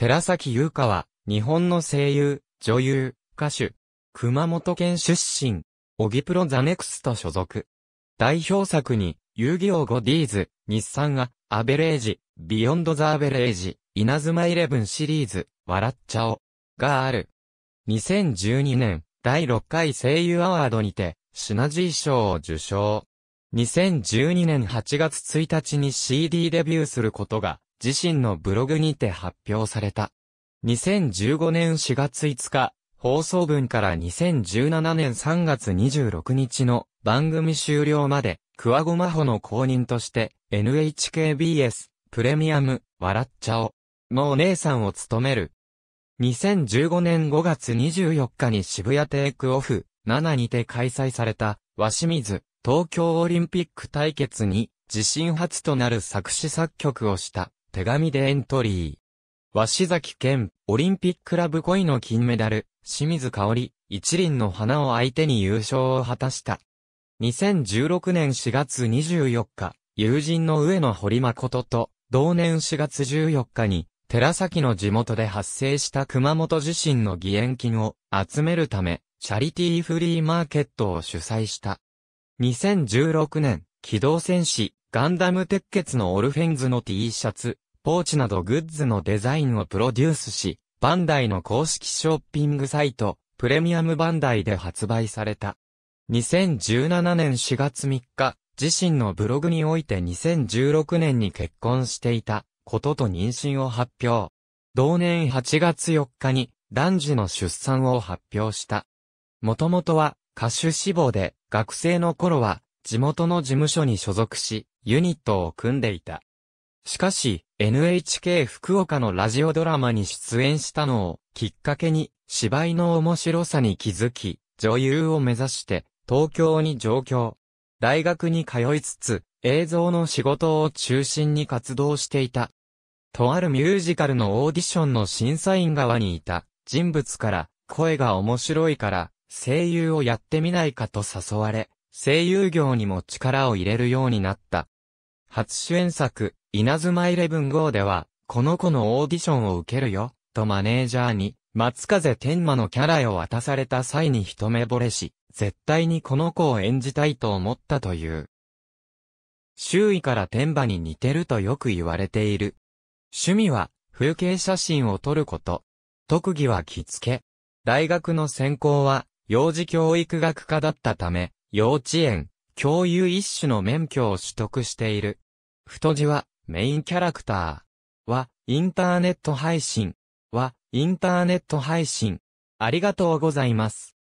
寺崎優香は、日本の声優、女優、歌手、熊本県出身、オギプロザネクスト所属。代表作に、遊戯王 5Ds、日産が、アベレージ、ビヨンドザアベレージ、稲妻イレブンシリーズ、笑っちゃお、がある。2012年、第6回声優アワードにて、シナジー賞を受賞。2012年8月1日に CD デビューすることが自身のブログにて発表された。2015年4月5日、放送分から2017年3月26日の番組終了まで、桑子真帆の公認として、NHKBS、プレミアム、笑っちゃお。のお姉さんを務める。2015年5月24日に渋谷テイクオフ7にて開催された、和清水、東京オリンピック対決に、自身初となる作詞作曲をした。手紙でエントリー。鷲崎健、オリンピックラブ恋の金メダル、清水香織、一輪の花を相手に優勝を果たした。2016年4月24日、友人の上野堀誠と、同年4月14日に、寺崎の地元で発生した熊本地震の義援金を集めるため、チャリティーフリーマーケットを主催した。2016年、機動戦士、ガンダム鉄血のオルフェンズの T シャツ、ポーチなどグッズのデザインをプロデュースし、バンダイの公式ショッピングサイト、プレミアムバンダイで発売された。2017年4月3日、自身のブログにおいて2016年に結婚していたことと妊娠を発表。同年8月4日に男児の出産を発表した。もともとは歌手志望で学生の頃は地元の事務所に所属し、ユニットを組んでいた。しかし、NHK 福岡のラジオドラマに出演したのをきっかけに芝居の面白さに気づき、女優を目指して東京に上京。大学に通いつつ映像の仕事を中心に活動していた。とあるミュージカルのオーディションの審査員側にいた人物から声が面白いから声優をやってみないかと誘われ、声優業にも力を入れるようになった。初主演作、稲妻イレブン号では、この子のオーディションを受けるよ、とマネージャーに、松風天馬のキャラを渡された際に一目惚れし、絶対にこの子を演じたいと思ったという。周囲から天馬に似てるとよく言われている。趣味は、風景写真を撮ること。特技は着付け。大学の専攻は、幼児教育学科だったため、幼稚園、教諭一種の免許を取得している。太字は、メインキャラクター。は、インターネット配信。は、インターネット配信。ありがとうございます。